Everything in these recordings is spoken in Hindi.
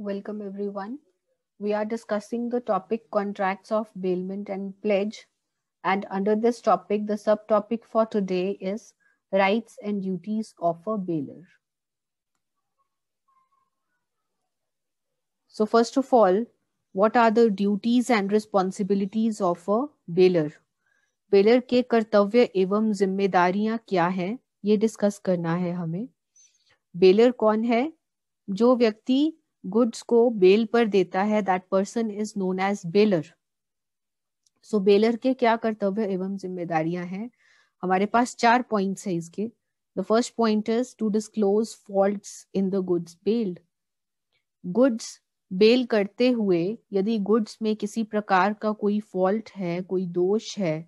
Welcome, everyone. We are discussing the topic contracts of bailment and pledge. And under this topic, the subtopic for today is rights and duties of a bailer. So, first of all, what are the duties and responsibilities of a bailer? Bailor के कर्तव्य एवं जिम्मेदारियां क्या हैं ये डिस्कस करना है हमें बेलर कौन है जो व्यक्ति गुड्स को बेल पर देता है that person is known as bailor so bailor के क्या कर्तव्य एवं जिम्मेदारियां हैं हमारे पास चार पॉइंट्स है इसके the first point is to disclose fault in the goods bailed goods bail करते हुए यदि गुड्स में किसी प्रकार का कोई फॉल्ट है कोई दोष है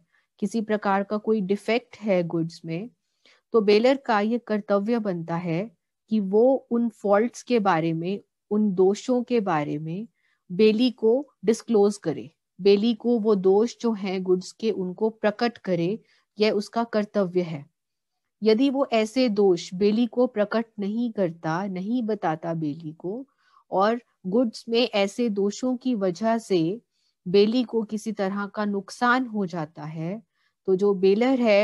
किसी प्रकार का कोई डिफेक्ट है गुड्स में तो बेलर का ये कर्तव्य बनता है कि वो उन फॉल्ट्स के बारे में उन दोषों के बारे में बेली को डिस्क्लोज करे बेली को वो दोष जो हैं गुड्स के उनको प्रकट करे यह उसका कर्तव्य है यदि वो ऐसे दोष बेली को प्रकट नहीं करता नहीं बताता बेली को और गुड्स में ऐसे दोषों की वजह से बेली को किसी तरह का नुकसान हो जाता है तो जो बेलर है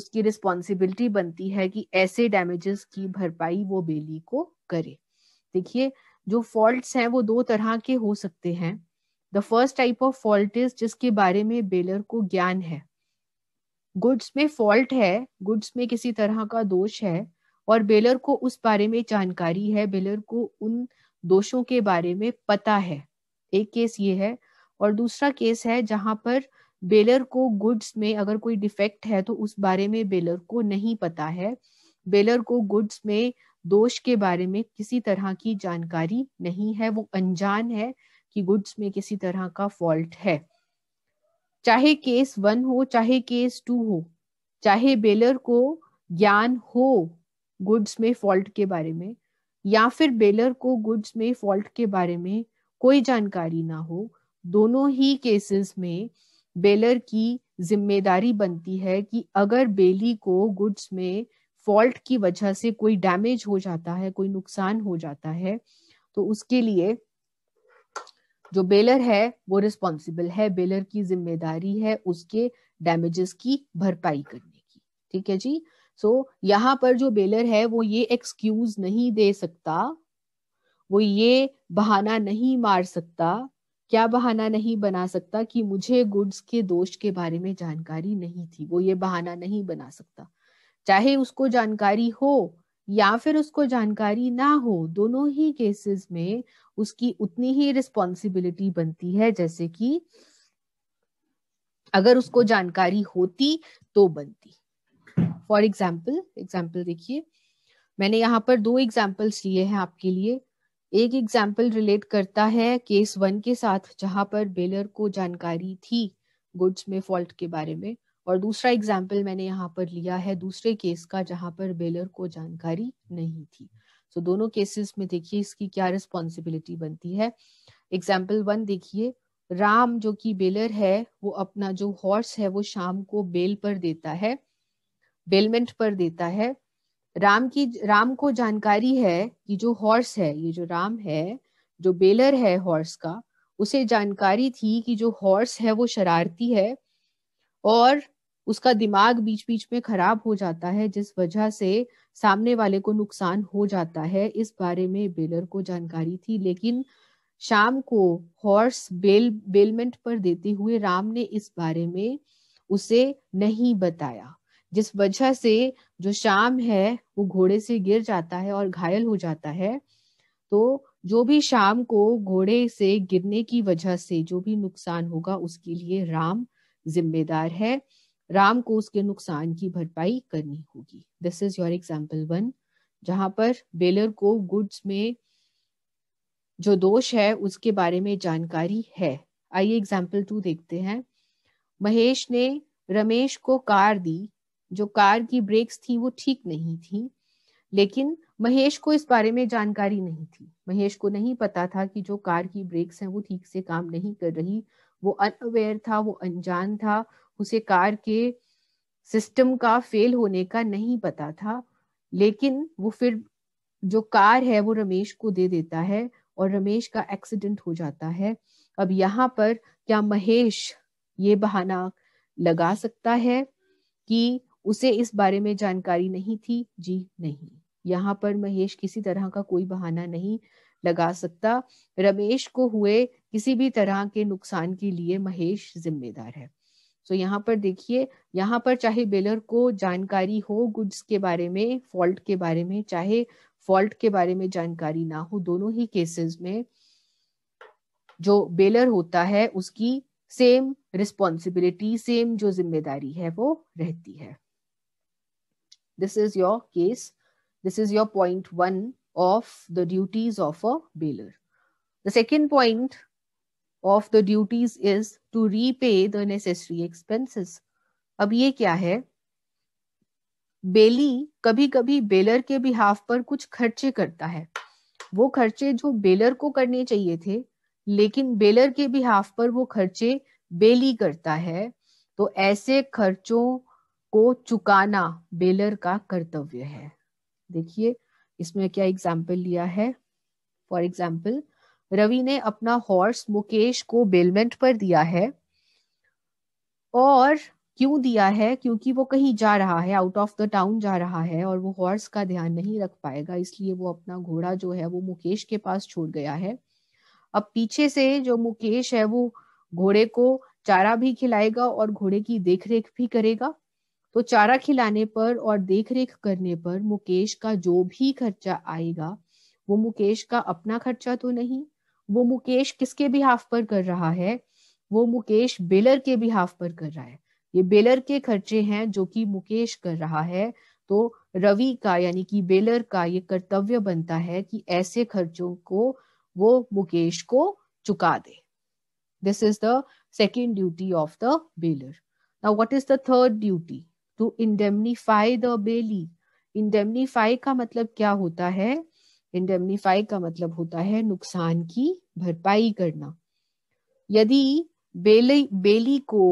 उसकी रिस्पॉन्सिबिलिटी बनती है कि ऐसे डैमेजेस की भरपाई वो बेली को करे देखिए जो फॉल्ट हैं वो दो तरह के हो सकते हैं the first type of fault is जिसके बारे में बेलर को ज्ञान है गुड्स में फॉल्ट है गुड्स में किसी तरह का दोष है और बेलर को उस बारे में जानकारी है बेलर को उन दोषों के बारे में पता है एक केस ये है और दूसरा केस है जहां पर बेलर को गुड्स में अगर कोई डिफेक्ट है तो उस बारे में बेलर को नहीं पता है बेलर को गुड्स में दोष के बारे में किसी तरह की जानकारी नहीं है वो अनजान है कि गुड्स में किसी तरह का फॉल्ट है चाहे केस वन हो चाहे केस टू हो चाहे बेलर को ज्ञान हो गुड्स में फॉल्ट के बारे में या फिर बेलर को गुड्स में फॉल्ट के बारे में कोई जानकारी ना हो दोनों ही केसेस में बेलर की जिम्मेदारी बनती है कि अगर बेली को गुड्स में फॉल्ट की वजह से कोई डैमेज हो जाता है कोई नुकसान हो जाता है तो उसके लिए जो बेलर है वो रिस्पॉन्सिबल है बेलर की जिम्मेदारी है उसके डैमेजेस की भरपाई करने की ठीक है जी सो so, यहाँ पर जो बेलर है वो ये एक्सक्यूज नहीं दे सकता वो ये बहाना नहीं मार सकता क्या बहाना नहीं बना सकता कि मुझे गुड्स के दोष के बारे में जानकारी नहीं थी वो ये बहाना नहीं बना सकता चाहे उसको जानकारी हो या फिर उसको जानकारी ना हो दोनों ही केसेस में उसकी उतनी ही रिस्पॉन्सिबिलिटी बनती है जैसे कि अगर उसको जानकारी होती तो बनती फॉर एग्जाम्पल एग्जाम्पल देखिए मैंने यहाँ पर दो एग्जाम्पल्स लिए हैं आपके लिए एक एग्जाम्पल रिलेट करता है केस वन के साथ जहां पर बेलर को जानकारी थी गुड्स में फॉल्ट के बारे में और दूसरा एग्जाम्पल मैंने यहाँ पर लिया है दूसरे केस का जहाँ पर बेलर को जानकारी नहीं थी सो so, दोनों केसेस में देखिए इसकी क्या रिस्पॉन्सिबिलिटी बनती है एग्जाम्पल वन देखिए राम जो कि बेलर है वो अपना जो हॉर्स है वो शाम को बेल पर देता है बेलमेंट पर देता है राम की राम को जानकारी है कि जो हॉर्स है ये जो राम है जो बेलर है हॉर्स का उसे जानकारी थी कि जो हॉर्स है वो शरारती है और उसका दिमाग बीच बीच में खराब हो जाता है जिस वजह से सामने वाले को नुकसान हो जाता है इस बारे में बेलर को जानकारी थी लेकिन शाम को हॉर्स बेल बेलमेंट पर देते हुए राम ने इस बारे में उसे नहीं बताया जिस वजह से जो शाम है वो घोड़े से गिर जाता है और घायल हो जाता है तो जो भी शाम को घोड़े से गिरने की वजह से जो भी नुकसान होगा उसके लिए राम जिम्मेदार है राम को उसके नुकसान की भरपाई करनी होगी this is your example one जहां पर बेलर को गुड्स में जो दोष है उसके बारे में जानकारी है आइए एग्जाम्पल टू देखते हैं महेश ने रमेश को कार दी जो कार की ब्रेक्स थी वो ठीक नहीं थी लेकिन महेश को इस बारे में जानकारी नहीं थी महेश को नहीं पता था कि जो कार की ब्रेक्स हैं वो ठीक से काम नहीं कर रही वो अनअवेयर था वो अनजान था उसे कार के सिस्टम का फेल होने का नहीं पता था लेकिन वो फिर जो कार है वो रमेश को दे देता है और रमेश का एक्सीडेंट हो जाता है अब यहाँ पर क्या महेश ये बहाना लगा सकता है कि उसे इस बारे में जानकारी नहीं थी जी नहीं यहाँ पर महेश किसी तरह का कोई बहाना नहीं लगा सकता रमेश को हुए किसी भी तरह के नुकसान के लिए महेश जिम्मेदार है सो so, यहाँ पर देखिए यहाँ पर चाहे बेलर को जानकारी हो गुड्स के बारे में फॉल्ट के बारे में चाहे फॉल्ट के बारे में जानकारी ना हो दोनों ही केसेस में जो बेलर होता है उसकी सेम रिस्पॉन्सिबिलिटी सेम जो जिम्मेदारी है वो रहती है this is your case this is your point one of the duties of a bailor the second point of the duties is to repay the necessary expenses अब ये क्या है बेली कभी कभी बेलर के बिहाफ पर कुछ खर्चे करता है वो खर्चे जो बेलर को करने चाहिए थे लेकिन बेलर के बिहाफ पर वो खर्चे बेली करता है तो ऐसे खर्चों को चुकाना बेलर का कर्तव्य है देखिए इसमें क्या एग्जाम्पल लिया है फॉर एग्जाम्पल रवि ने अपना हॉर्स मुकेश को बेलमेंट पर दिया है और क्यों दिया है क्योंकि वो कहीं जा रहा है आउट ऑफ द टाउन जा रहा है और वो हॉर्स का ध्यान नहीं रख पाएगा इसलिए वो अपना घोड़ा जो है वो मुकेश के पास छोड़ गया है अब पीछे से जो मुकेश है वो घोड़े को चारा भी खिलाएगा और घोड़े की देखरेख भी करेगा तो चारा खिलाने पर और देखरेख करने पर मुकेश का जो भी खर्चा आएगा वो मुकेश का अपना खर्चा तो नहीं वो मुकेश किसके भी हाफ पर कर रहा है वो मुकेश बेलर के भी हाफ पर कर रहा है ये बेलर के खर्चे हैं जो कि मुकेश कर रहा है तो रवि का यानी कि बेलर का ये कर्तव्य बनता है कि ऐसे खर्चों को वो मुकेश को चुका दे this is the second duty of the bailor now what is the third duty to indemnify the bailee indemnify का मतलब क्या होता है इंडेमनीफाई का मतलब होता है नुकसान की भरपाई करना यदि बेली बेली को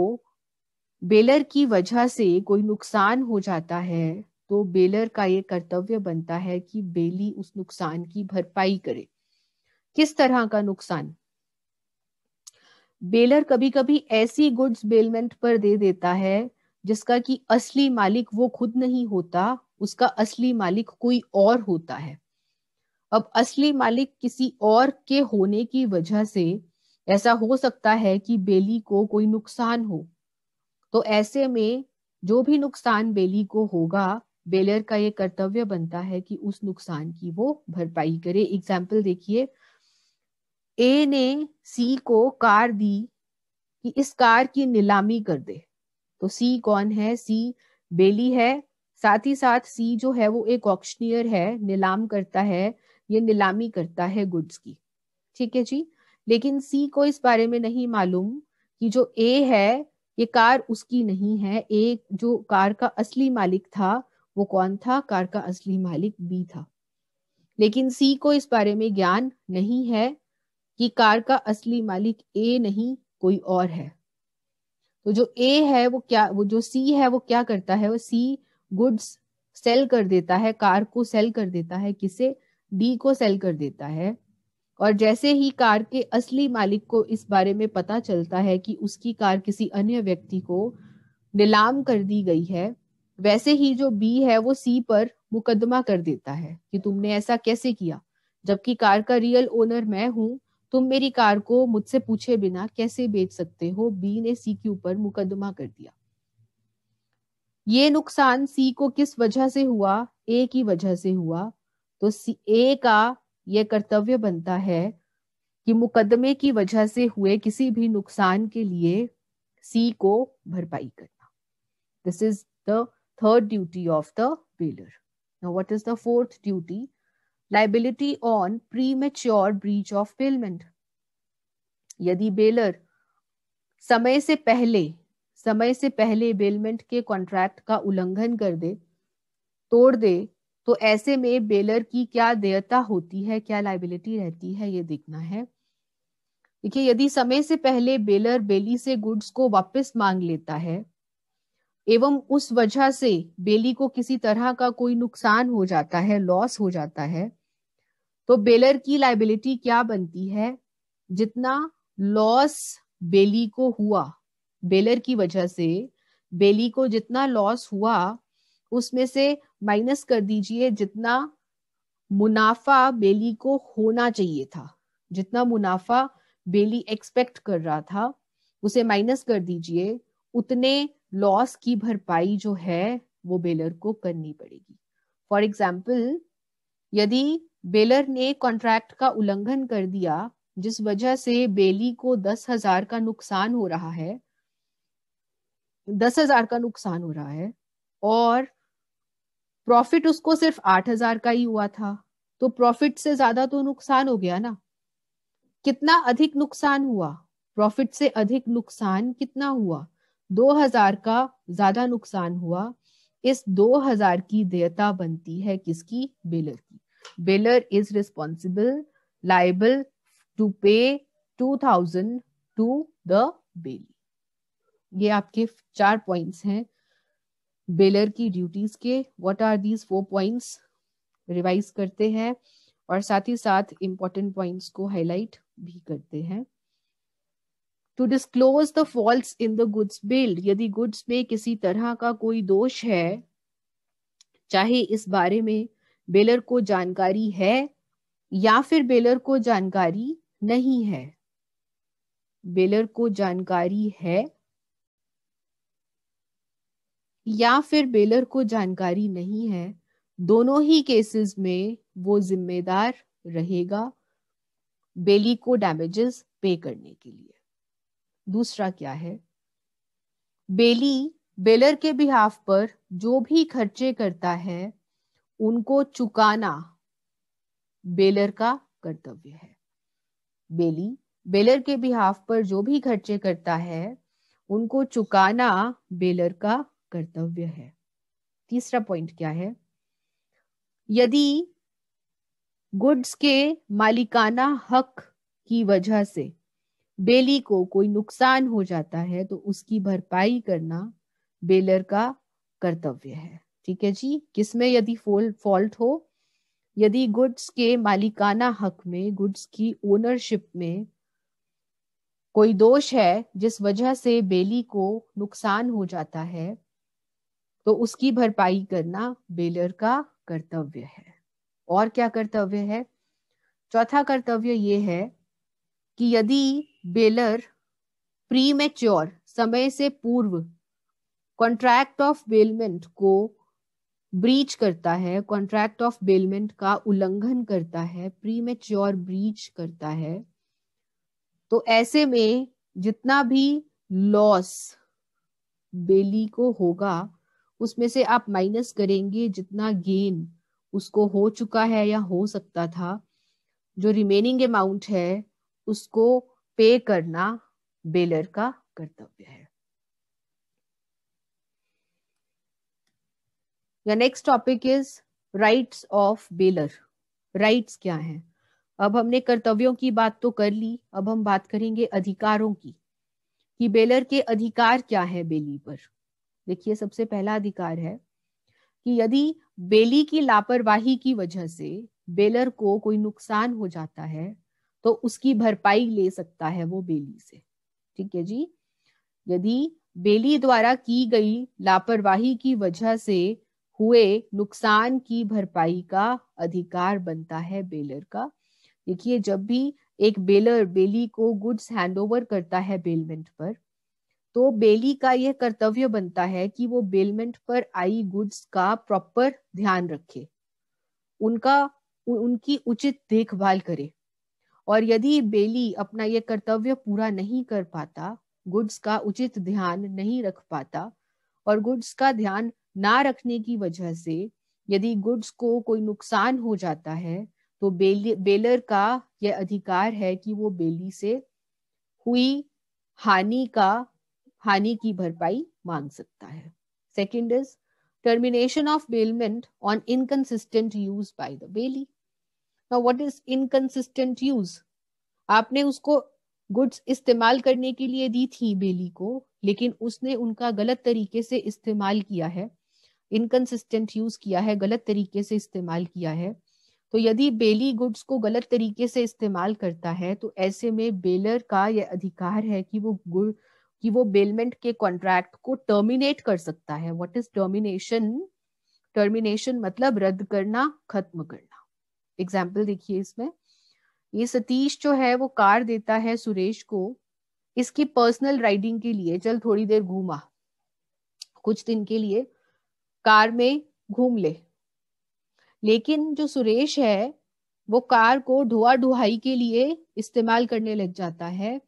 बेलर की वजह से कोई नुकसान हो जाता है तो बेलर का ये कर्तव्य बनता है कि बेली उस नुकसान की भरपाई करे किस तरह का नुकसान बेलर कभी कभी ऐसी गुड्स बेलमेंट पर दे देता है जिसका कि असली मालिक वो खुद नहीं होता उसका असली मालिक कोई और होता है अब असली मालिक किसी और के होने की वजह से ऐसा हो सकता है कि बेली को कोई नुकसान हो तो ऐसे में जो भी नुकसान बेली को होगा बेलर का ये कर्तव्य बनता है कि उस नुकसान की वो भरपाई करे एग्जाम्पल देखिए ए ने सी को कार दी कि इस कार की नीलामी कर दे तो सी कौन है सी बेली है साथ ही साथ सी जो है वो एक ऑक्शनियर है नीलाम करता है ये नीलामी करता है गुड्स की ठीक है जी लेकिन सी को इस बारे में नहीं मालूम कि जो ए है ये कार उसकी नहीं है ए जो कार का असली मालिक था वो कौन था कार का असली मालिक बी था लेकिन सी को इस बारे में ज्ञान नहीं है कि कार का असली मालिक ए नहीं कोई और है तो जो ए है वो क्या वो जो सी है वो क्या करता है वो सी गुड्स सेल कर देता है कार को सेल कर देता है किसे डी को सेल कर देता है और जैसे ही कार के असली मालिक को इस बारे में पता चलता है कि उसकी कार किसी अन्य व्यक्ति को नीलाम कर दी गई है वैसे ही जो बी है वो सी पर मुकदमा कर देता है कि तुमने ऐसा कैसे किया जबकि कार का रियल ओनर मैं हूं तुम मेरी कार को मुझसे पूछे बिना कैसे बेच सकते हो बी ने सी के ऊपर मुकदमा कर दिया ये नुकसान सी को किस वजह से हुआ ए की वजह से हुआ तो सी ए का यह कर्तव्य बनता है कि मुकदमे की वजह से हुए किसी भी नुकसान के लिए सी को भरपाई करना this is the third duty of the bailor now what is the fourth duty liability on premature breach of payment यदि बेलर समय से पहले समय से पहले बेलमेंट के कॉन्ट्रैक्ट का उल्लंघन कर दे तोड़ दे तो ऐसे में बेलर की क्या देयता होती है क्या लाइबिलिटी रहती है ये देखना है देखिए यदि समय से पहले बेलर बेली से गुड्स को वापस मांग लेता है एवं उस वजह से बेली को किसी तरह का कोई नुकसान हो जाता है लॉस हो जाता है तो बेलर की लाइबिलिटी क्या बनती है जितना लॉस बेली को हुआ बेलर की वजह से बेली को जितना लॉस हुआ उसमें से माइनस कर दीजिए जितना मुनाफा बेली को होना चाहिए था जितना मुनाफा बेली एक्सपेक्ट कर रहा था उसे माइनस कर दीजिए उतने लॉस की भरपाई जो है वो बेलर को करनी पड़ेगी फॉर एग्जाम्पल यदि बेलर ने कॉन्ट्रैक्ट का उल्लंघन कर दिया जिस वजह से बेली को दस हजार का नुकसान हो रहा है दस हजार का नुकसान हो रहा है और प्रॉफिट उसको सिर्फ आठ हजार का ही हुआ था तो प्रॉफिट से ज्यादा तो नुकसान हो गया ना कितना अधिक नुकसान हुआ प्रॉफिट से अधिक नुकसान कितना हुआ दो हजार का ज्यादा नुकसान हुआ इस दो हजार की देयता बनती है किसकी बेलर की bailor is responsible liable to pay two thousand to the bailee ये आपके चार पॉइंट्स हैं बेलर की ड्यूटीज के what are these four points revise करते हैं और साथ ही साथ इम्पोर्टेंट पॉइंट्स को हाईलाइट भी करते हैं to disclose the fault in the goods bailed यदि गुड्स में किसी तरह का कोई दोष है चाहे इस बारे में बेलर को जानकारी है या फिर बेलर को जानकारी नहीं है बेलर को जानकारी है या फिर बेलर को जानकारी नहीं है दोनों ही केसेस में वो जिम्मेदार रहेगा बेली को डैमेजेस पे करने के लिए दूसरा क्या है बेली बेलर के बिहाफ पर जो भी खर्चे करता है उनको चुकाना बेलर का कर्तव्य है बेली बेलर के बिहाफ पर जो भी खर्चे करता है उनको चुकाना बेलर का कर्तव्य है तीसरा पॉइंट क्या है यदि गुड्स के मालिकाना हक की वजह से बेली को कोई नुकसान हो जाता है तो उसकी भरपाई करना बेलर का कर्तव्य है ठीक है जी किसमें यदि फॉल्ट हो यदि गुड्स के मालिकाना हक में गुड्स की ओनरशिप में कोई दोष है जिस वजह से बेली को नुकसान हो जाता है तो उसकी भरपाई करना बेलर का कर्तव्य है और क्या कर्तव्य है चौथा कर्तव्य ये है कि यदि बेलर प्री मेच्योर समय से पूर्व कॉन्ट्रैक्ट ऑफ बेलमेंट को ब्रीच करता है कॉन्ट्रैक्ट ऑफ बेलमेंट का उल्लंघन करता है प्री मेच्योर ब्रीच करता है तो ऐसे में जितना भी लॉस बेली को होगा उसमें से आप माइनस करेंगे जितना गेन उसको हो चुका है या हो सकता था जो रिमेनिंग अमाउंट है उसको पे करना बेलर का कर्तव्य है next topic is rights of bailor rights क्या है अब हमने कर्तव्यों की बात तो कर ली अब हम बात करेंगे अधिकारों की कि बेलर के अधिकार क्या है बेली पर देखिए सबसे पहला अधिकार है कि यदि बेली की लापरवाही की वजह से बेलर को कोई नुकसान हो जाता है तो उसकी भरपाई ले सकता है वो बेली से ठीक है जी यदि बेली द्वारा की गई लापरवाही की वजह से हुए नुकसान की भरपाई का अधिकार बनता है बेलर का देखिए जब भी एक बेलर बेली को गुड्स हैंडओवर करता है बेलमेंट पर तो बेली का यह कर्तव्य बनता है कि वो बेलमेंट पर आई गुड्स का प्रॉपर ध्यान रखे उनका उनकी उचित देखभाल करे और यदि बेली अपना यह कर्तव्य पूरा नहीं कर पाता गुड्स का उचित ध्यान नहीं रख पाता और गुड्स का ध्यान ना रखने की वजह से यदि गुड्स को कोई नुकसान हो जाता है तो बेली बेलर का यह अधिकार है कि वो बेली से हुई हानि का हानि की भरपाई मांग सकता है second is termination of bailment on inconsistent use by the bailee now what is inconsistent use आपने उसको गुड्स इस्तेमाल करने के लिए दी थी बेली को लेकिन उसने उनका गलत तरीके से इस्तेमाल किया है इनकन्सिस्टेंट यूज किया है गलत तरीके से इस्तेमाल किया है तो यदि बेली गुड्स को गलत तरीके से इस्तेमाल करता है तो ऐसे में बेलर का यह अधिकार है कि वो गुड कि वो बेलमेंट के कॉन्ट्रैक्ट को टर्मिनेट कर सकता है व्हाट इज टर्मिनेशन टर्मिनेशन मतलब रद्द करना खत्म करना एग्जाम्पल देखिए इसमें ये सतीश जो है वो कार देता है सुरेश को इसकी पर्सनल राइडिंग के लिए चल थोड़ी देर घूमा कुछ दिन के लिए कार में घूम ले लेकिन जो सुरेश है वो कार को ढोआ ढुहाई के लिए इस्तेमाल करने लग जाता है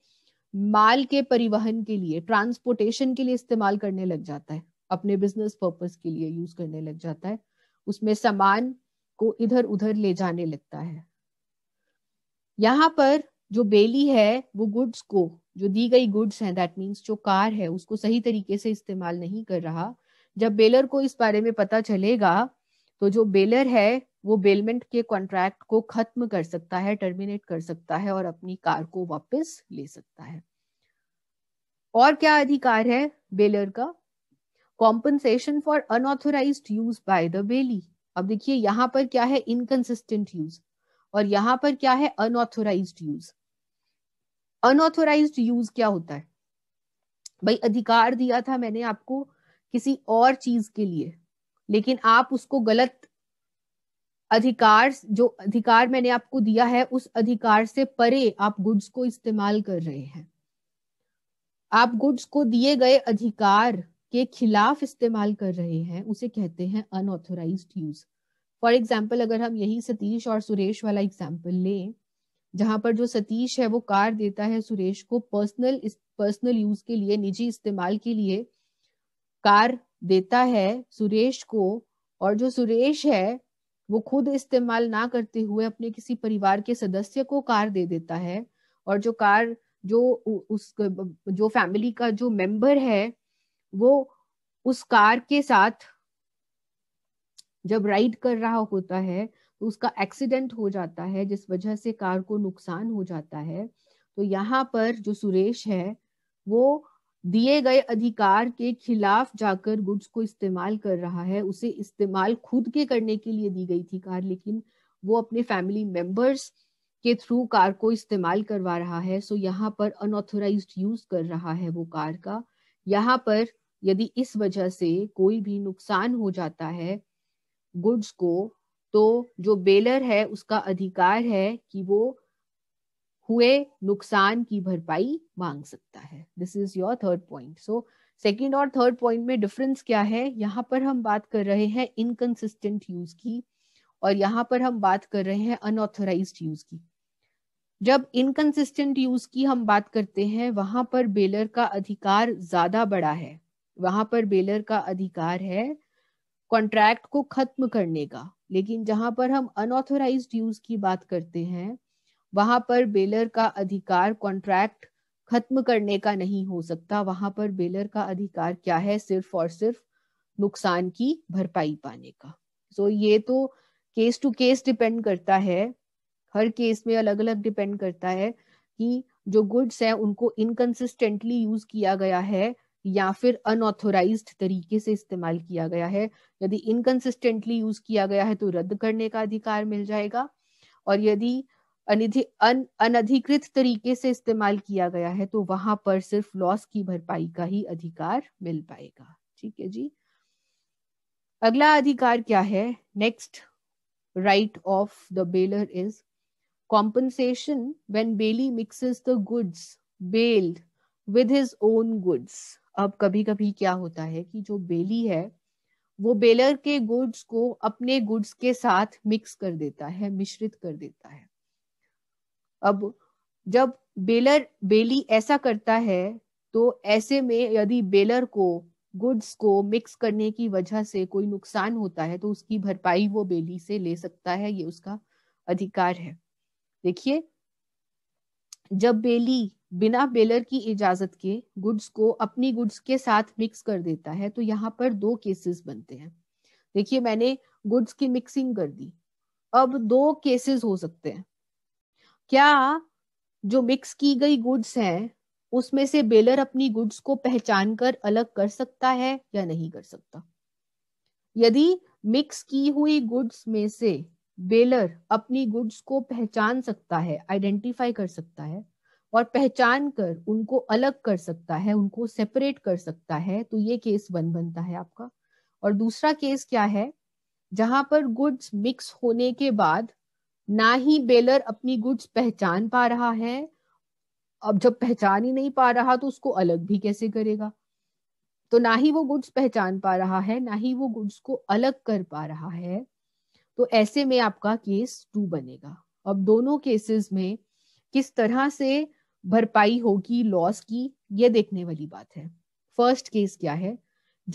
माल के परिवहन के लिए ट्रांसपोर्टेशन के लिए इस्तेमाल करने लग जाता है अपने बिजनेस पर्पस के लिए यूज करने लग जाता है उसमें सामान को इधर उधर ले जाने लगता है यहाँ पर जो बेली है वो गुड्स को जो दी गई गुड्स हैं दैट मींस जो कार है उसको सही तरीके से इस्तेमाल नहीं कर रहा जब बेलर को इस बारे में पता चलेगा तो जो बेलर है वो बेलमेंट के कॉन्ट्रैक्ट को खत्म कर सकता है टर्मिनेट कर सकता है और अपनी कार को वापस ले सकता है और क्या अधिकार है बेलर का compensation for unauthorised use by the bailee अब देखिए यहाँ पर क्या है इनकन्सिस्टेंट यूज और यहाँ पर क्या है अनऑथोराइज यूज अनऑथोराइज यूज क्या होता है भाई अधिकार दिया था मैंने आपको किसी और चीज के लिए लेकिन आप उसको गलत अधिकार जो अधिकार मैंने आपको दिया है उस अधिकार से परे आप गुड्स को इस्तेमाल कर रहे हैं आप गुड्स को दिए गए अधिकार के खिलाफ इस्तेमाल कर रहे हैं उसे कहते हैं अनऑथोराइज यूज फॉर एग्जाम्पल अगर हम यही सतीश और सुरेश वाला एग्जाम्पल ले जहां पर जो सतीश है वो कार देता है सुरेश को पर्सनल पर्सनल यूज के लिए निजी इस्तेमाल के लिए कार देता है सुरेश को और जो सुरेश है वो खुद इस्तेमाल ना करते हुए अपने किसी परिवार के सदस्य को कार दे देता है और जो कार जो उस जो फैमिली का जो मेंबर है वो उस कार के साथ जब राइड कर रहा होता है तो उसका एक्सीडेंट हो जाता है जिस वजह से कार को नुकसान हो जाता है तो यहाँ पर जो सुरेश है वो दिए गए अधिकार के खिलाफ जाकर गुड्स को इस्तेमाल कर रहा है उसे इस्तेमाल खुद के करने के लिए दी गई थी कार लेकिन वो अपने फैमिली मेंबर्स के थ्रू कार को इस्तेमाल करवा रहा है सो यहाँ पर अनऑथोराइज यूज कर रहा है वो कार का यहाँ पर यदि इस वजह से कोई भी नुकसान हो जाता है गुड्स को तो जो बेलर है उसका अधिकार है कि वो हुए नुकसान की भरपाई मांग सकता है this is your third point so second और थर्ड पॉइंट में डिफरेंस क्या है यहाँ पर हम बात कर रहे हैं इनकन्सिस्टेंट यूज की और यहाँ पर हम बात कर रहे हैं अनऑथोराइज यूज की जब इनकन्सिस्टेंट यूज की हम बात करते हैं वहां पर बेलर का अधिकार ज्यादा बड़ा है वहां पर बेलर का अधिकार है कॉन्ट्रैक्ट को खत्म करने का लेकिन जहां पर हम अनऑथोराइज यूज की बात करते हैं वहां पर बेलर का अधिकार कॉन्ट्रैक्ट खत्म करने का नहीं हो सकता वहां पर बेलर का अधिकार क्या है सिर्फ और सिर्फ नुकसान की भरपाई पाने का सो so, ये तो केस टू केस डिपेंड करता है हर केस में अलग अलग डिपेंड करता है कि जो गुड्स हैं उनको इनकन्सिस्टेंटली यूज किया गया है या फिर अनऑथोराइज तरीके से इस्तेमाल किया गया है यदि इनकन्सिस्टेंटली यूज किया गया है तो रद्द करने का अधिकार मिल जाएगा और यदि अनधिकृत तरीके से इस्तेमाल किया गया है तो वहां पर सिर्फ लॉस की भरपाई का ही अधिकार मिल पाएगा ठीक है जी अगला अधिकार क्या है next right of the bailor is compensation when bailee mixes the goods bailed with his own goods अब कभी कभी क्या होता है कि जो बेली है वो बेलर के गुड्स को अपने गुड्स के साथ मिक्स कर देता है मिश्रित कर देता है अब जब बेलर बेली ऐसा करता है तो ऐसे में यदि बेलर को गुड्स को मिक्स करने की वजह से कोई नुकसान होता है तो उसकी भरपाई वो बेली से ले सकता है ये उसका अधिकार है देखिए जब बेली बिना बेलर की इजाजत के गुड्स को अपनी गुड्स के साथ मिक्स कर देता है तो यहाँ पर दो केसेस बनते हैं देखिए मैंने गुड्स की मिक्सिंग कर दी अब दो केसेस हो सकते हैं क्या जो मिक्स की गई गुड्स हैं उसमें से बेलर अपनी गुड्स को पहचान कर अलग कर सकता है या नहीं कर सकता यदि मिक्स की हुई गुड्स में से बेलर अपनी गुड्स को पहचान सकता है आइडेंटिफाई कर सकता है और पहचान कर उनको अलग कर सकता है उनको सेपरेट कर सकता है तो ये केस वन बनता है आपका और दूसरा केस क्या है जहां पर गुड्स मिक्स होने के बाद ना ही बेलर अपनी गुड्स पहचान पा रहा है अब जब पहचान ही नहीं पा रहा तो उसको अलग भी कैसे करेगा तो ना ही वो गुड्स पहचान पा रहा है ना ही वो गुड्स को अलग कर पा रहा है तो ऐसे में आपका केस टू बनेगा अब दोनों केसेस में किस तरह से भरपाई होगी लॉस की ये देखने वाली बात है फर्स्ट केस क्या है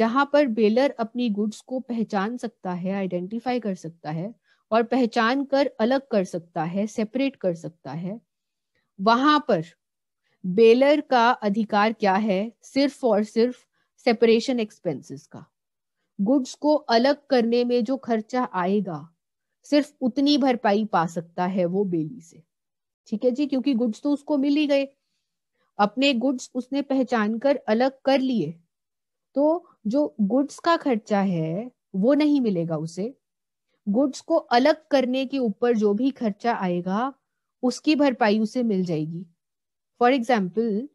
जहां पर बेलर अपनी गुड्स को पहचान सकता है आइडेंटिफाई कर सकता है और पहचान कर अलग कर सकता है सेपरेट कर सकता है वहां पर बेलर का अधिकार क्या है सिर्फ और सिर्फ सेपरेशन एक्सपेंसेस का गुड्स को अलग करने में जो खर्चा आएगा सिर्फ उतनी भरपाई पा सकता है वो बेली से ठीक है जी क्योंकि गुड्स तो उसको मिल ही गए अपने गुड्स उसने पहचान कर अलग कर लिए तो जो गुड्स का खर्चा है वो नहीं मिलेगा उसे गुड्स को अलग करने के ऊपर जो भी खर्चा आएगा उसकी भरपाई उसे मिल जाएगी फॉर एग्जाम्पल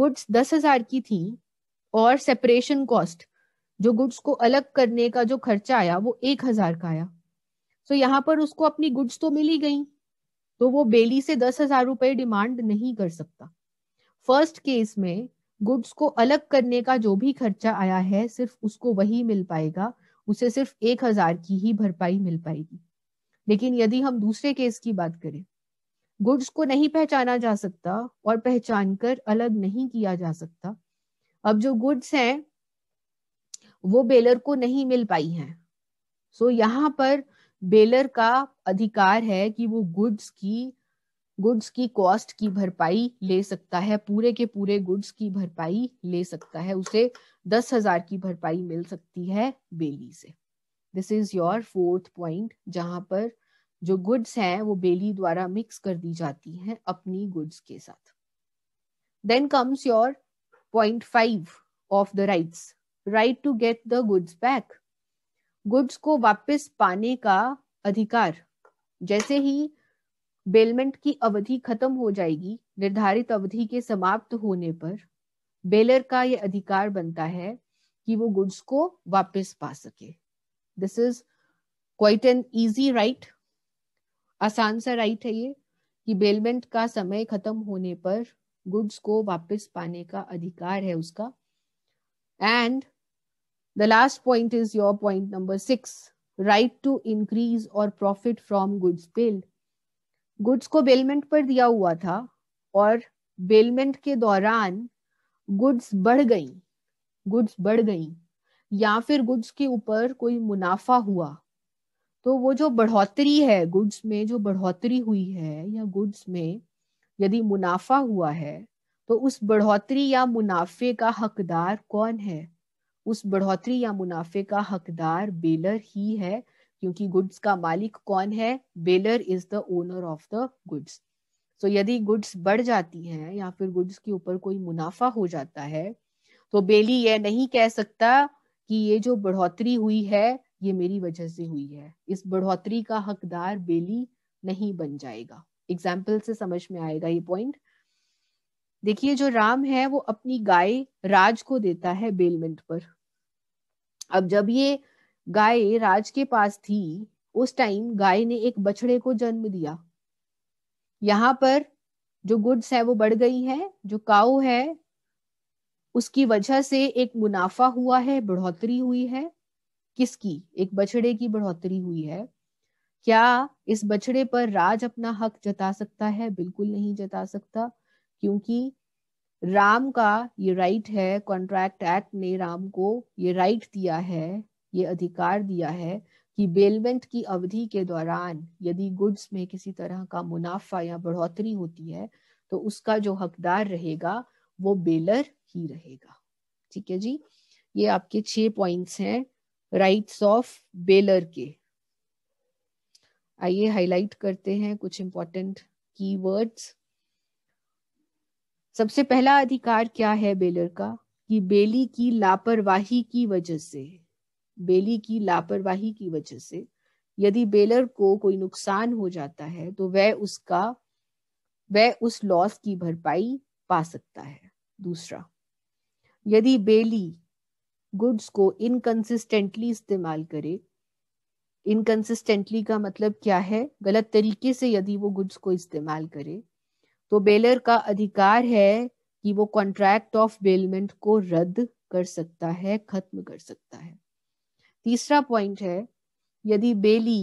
गुड्स दस हजार की थी और सेपरेशन कॉस्ट जो गुड्स को अलग करने का जो खर्चा आया वो एक हजार का आया तो so, यहाँ पर उसको अपनी गुड्स तो मिली गई तो वो बेली से दस हजार रुपए डिमांड नहीं कर सकता फर्स्ट केस में गुड्स को अलग करने का जो भी खर्चा आया है सिर्फ उसको वही मिल पाएगा उसे सिर्फ एक हजार की ही भरपाई मिल पाएगी लेकिन यदि हम दूसरे केस की बात करें गुड्स को नहीं पहचाना जा सकता और पहचान कर अलग नहीं किया जा सकता अब जो गुड्स हैं वो बेलर को नहीं मिल पाई हैं सो यहाँ पर बेलर का अधिकार है कि वो गुड्स की गुड्स की कॉस्ट की भरपाई ले सकता है पूरे के पूरे गुड्स की भरपाई ले सकता है उसे दस हजार की भरपाई मिल सकती है बेली से this is your fourth point जहां पर जो गुड्स हैं वो बेली द्वारा मिक्स कर दी जाती हैं अपनी गुड्स के साथ then comes your point five of the rights right to get the goods back goods को वापस पाने का अधिकार जैसे ही बेलमेंट की अवधि खत्म हो जाएगी निर्धारित अवधि के समाप्त होने पर बेलर का यह अधिकार बनता है कि वो गुड्स को वापस पा सके this is quite an easy right आसान सा राइट है ये कि बेलमेंट का समय खत्म होने पर गुड्स को वापस पाने का अधिकार है उसका and the last point is your point number six right to increase और profit from goods bailed goods को बेलमेंट पर दिया हुआ था और बेलमेंट के दौरान गुड्स बढ़ गई गुड्स बढ़ गई या फिर गुड्स के ऊपर कोई मुनाफा हुआ तो वो जो बढ़ोतरी है गुड्स में जो बढ़ोतरी हुई है या गुड्स में यदि मुनाफा हुआ है तो उस बढ़ोतरी या मुनाफे का हकदार कौन है उस बढ़ोतरी या मुनाफे का हकदार बेलर ही है क्योंकि गुड्स का मालिक कौन है bailor is the owner of the goods तो यदि गुड्स बढ़ जाती हैं या फिर गुड्स के ऊपर कोई मुनाफा हो जाता है तो बेली यह नहीं कह सकता कि ये जो बढ़ोतरी हुई है ये मेरी वजह से हुई है इस बढ़ोतरी का हकदार बेली नहीं बन जाएगा एग्जाम्पल से समझ में आएगा ये पॉइंट देखिए जो राम है वो अपनी गाय राज को देता है बेलमेंट पर अब जब ये गाय राज के पास थी उस टाइम गाय ने एक बछड़े को जन्म दिया यहाँ पर जो गुड्स है वो बढ़ गई है जो काउ है उसकी वजह से एक मुनाफा हुआ है बढ़ोतरी हुई है किसकी एक बछड़े की बढ़ोतरी हुई है क्या इस बछड़े पर राज अपना हक जता सकता है बिल्कुल नहीं जता सकता क्योंकि राम का ये राइट है कॉन्ट्रैक्ट एक्ट ने राम को ये राइट दिया है ये अधिकार दिया है कि बेलमेंट की अवधि के दौरान यदि गुड्स में किसी तरह का मुनाफा या बढ़ोतरी होती है तो उसका जो हकदार रहेगा वो बेलर ही रहेगा ठीक है जी ये आपके छह पॉइंट्स हैं राइट्स ऑफ बेलर के आइए हाईलाइट करते हैं कुछ इंपॉर्टेंट कीवर्ड्स सबसे पहला अधिकार क्या है बेलर का कि बेली की लापरवाही की वजह से बेली की लापरवाही की वजह से यदि बेलर को कोई नुकसान हो जाता है तो वह उसका वह उस लॉस की भरपाई पा सकता है दूसरा यदि बेली गुड्स को इनकंसिस्टेंटली इस्तेमाल करे इनकंसिस्टेंटली का मतलब क्या है गलत तरीके से यदि वो गुड्स को इस्तेमाल करे तो बेलर का अधिकार है कि वो कॉन्ट्रैक्ट ऑफ बेलमेंट को रद्द कर सकता है खत्म कर सकता है तीसरा पॉइंट है यदि बेली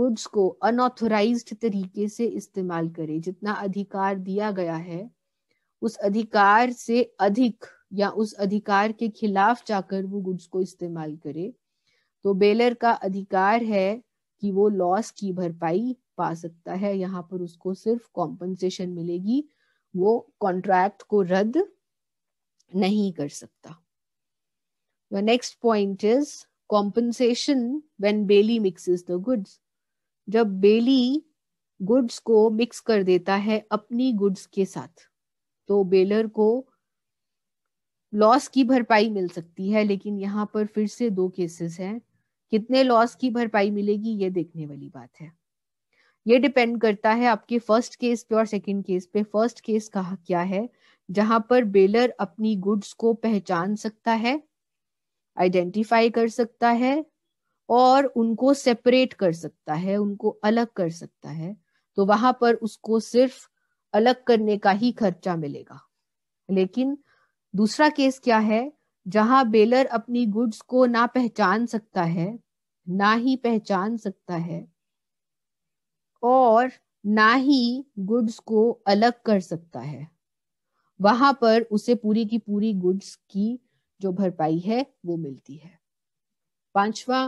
गुड्स को अनऑथोराइज तरीके से इस्तेमाल करे जितना अधिकार दिया गया है उस अधिकार से अधिक या उस अधिकार के खिलाफ जाकर वो गुड्स को इस्तेमाल करे तो बेलर का अधिकार है कि वो लॉस की भरपाई पा सकता है यहाँ पर उसको सिर्फ कॉम्पनसेशन मिलेगी वो कॉन्ट्रैक्ट को रद्द नहीं कर सकता next point is compensation when bailee mixes the goods जब बेली गुड्स को मिक्स कर देता है अपनी गुड्स के साथ तो बेलर को लॉस की भरपाई मिल सकती है लेकिन यहाँ पर फिर से दो केसेस हैं कितने लॉस की भरपाई मिलेगी ये देखने वाली बात है ये डिपेंड करता है आपके फर्स्ट केस पे और सेकंड केस पे फर्स्ट केस कहा क्या है जहां पर बेलर अपनी गुड्स को पहचान सकता है आइडेंटिफाई कर सकता है और उनको सेपरेट कर सकता है उनको अलग कर सकता है तो वहां पर उसको सिर्फ अलग करने का ही खर्चा मिलेगा लेकिन दूसरा केस क्या है जहां बेलर अपनी गुड्स को ना पहचान सकता है ना ही पहचान सकता है और ना ही गुड्स को अलग कर सकता है वहां पर उसे पूरी की पूरी गुड्स की जो भरपाई है वो मिलती है पांचवा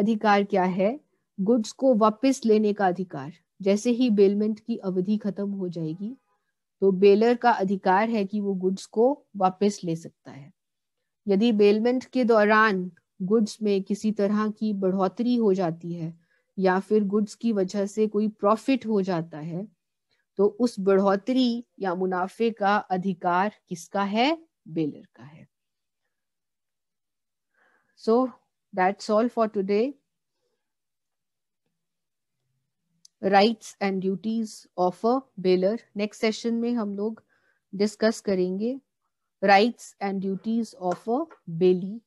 अधिकार क्या है गुड्स को वापस लेने का अधिकार जैसे ही बेलमेंट की अवधि खत्म हो जाएगी तो बेलर का अधिकार है कि वो गुड्स को वापस ले सकता है यदि बेलमेंट के दौरान गुड्स में किसी तरह की बढ़ोतरी हो जाती है या फिर गुड्स की वजह से कोई प्रॉफिट हो जाता है तो उस बढ़ोतरी या मुनाफे का अधिकार किसका है बेलर का है So that's all for today. Rights and duties of a bailor. Next session में हम लोग discuss करेंगे rights and duties of a bailee.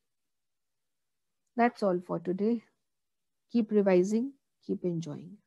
That's all for today. Keep revising. Keep enjoying.